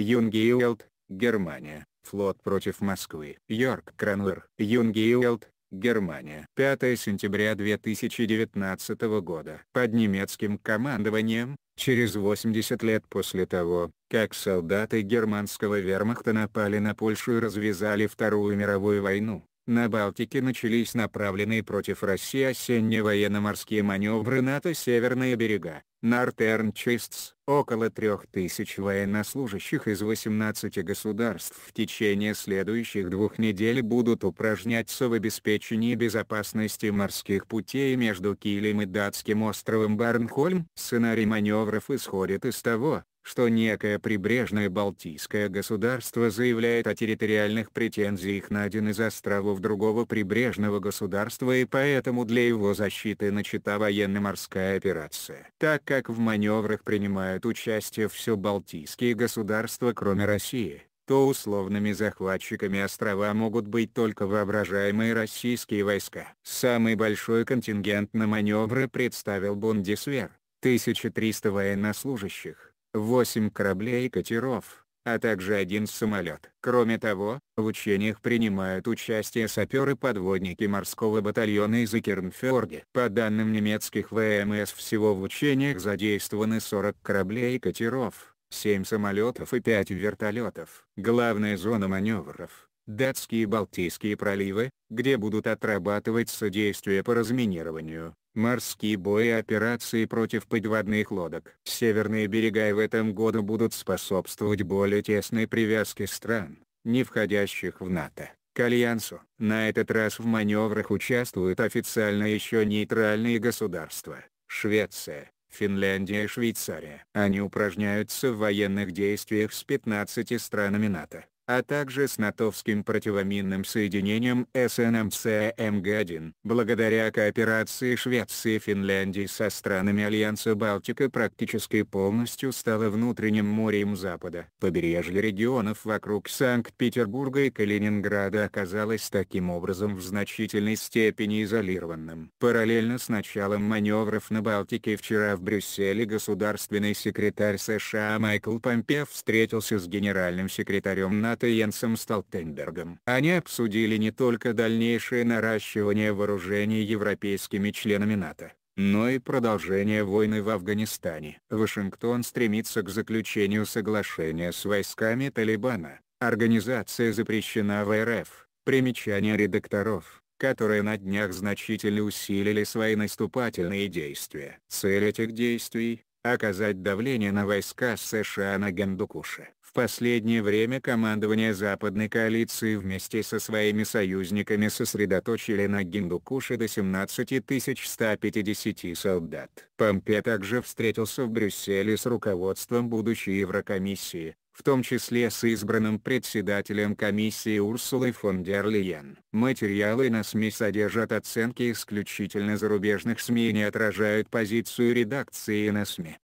Юнгиелд, Германия. Флот против Москвы. Йорк Кранвер. Юнгиелд, Германия. 5 сентября 2019 года. Под немецким командованием, через 80 лет после того, как солдаты германского вермахта напали на Польшу и развязали Вторую мировую войну, на Балтике начались направленные против России осенние военно-морские маневры НАТО «Северные берега». Northern Chists, около 3000 военнослужащих из 18 государств в течение следующих двух недель будут упражняться в обеспечении безопасности морских путей между Килем и датским островом Барнхольм. Сценарий маневров исходит из того, что некое прибрежное Балтийское государство заявляет о территориальных претензиях на один из островов другого прибрежного государства и поэтому для его защиты начата военно-морская операция. Так как в маневрах принимают участие все Балтийские государства кроме России, то условными захватчиками острова могут быть только воображаемые российские войска. Самый большой контингент на маневры представил Бундесвер, 1300 военнослужащих 8 кораблей и катеров, а также один самолет. Кроме того, в учениях принимают участие саперы-подводники морского батальона из Икернфьорде. По данным немецких ВМС всего в учениях задействованы 40 кораблей и катеров, 7 самолетов и 5 вертолетов. Главная зона маневров – датские и Балтийские проливы, где будут отрабатывать содействие по разминированию, морские бои и операции против подводных лодок. Северные берега и в этом году будут способствовать более тесной привязке стран, не входящих в НАТО, к Альянсу. На этот раз в маневрах участвуют официально еще нейтральные государства – Швеция, Финляндия и Швейцария. Они упражняются в военных действиях с 15 странами НАТО а также с натовским противоминным соединением СНМЦМГ-1. Благодаря кооперации Швеции и Финляндии со странами Альянса Балтика практически полностью стало внутренним морем Запада. Побережье регионов вокруг Санкт-Петербурга и Калининграда оказалось таким образом в значительной степени изолированным. Параллельно с началом маневров на Балтике вчера в Брюсселе государственный секретарь США Майкл Помпео встретился с генеральным секретарем НАТО НАТО Йенсом Столтенбергом. Они обсудили не только дальнейшее наращивание вооружений европейскими членами НАТО, но и продолжение войны в Афганистане. Вашингтон стремится к заключению соглашения с войсками Талибана. Организация запрещена в РФ. Примечание редакторов которые на днях значительно усилили свои наступательные действия. Цель этих действий – оказать давление на войска США на Гандукуше. В последнее время командование Западной коалиции вместе со своими союзниками сосредоточили на Гиндукуше до 150 солдат. Помпе также встретился в Брюсселе с руководством будущей Еврокомиссии, в том числе с избранным председателем комиссии Урсулой фон дер Лиен. Материалы на СМИ содержат оценки исключительно зарубежных СМИ и не отражают позицию редакции на СМИ.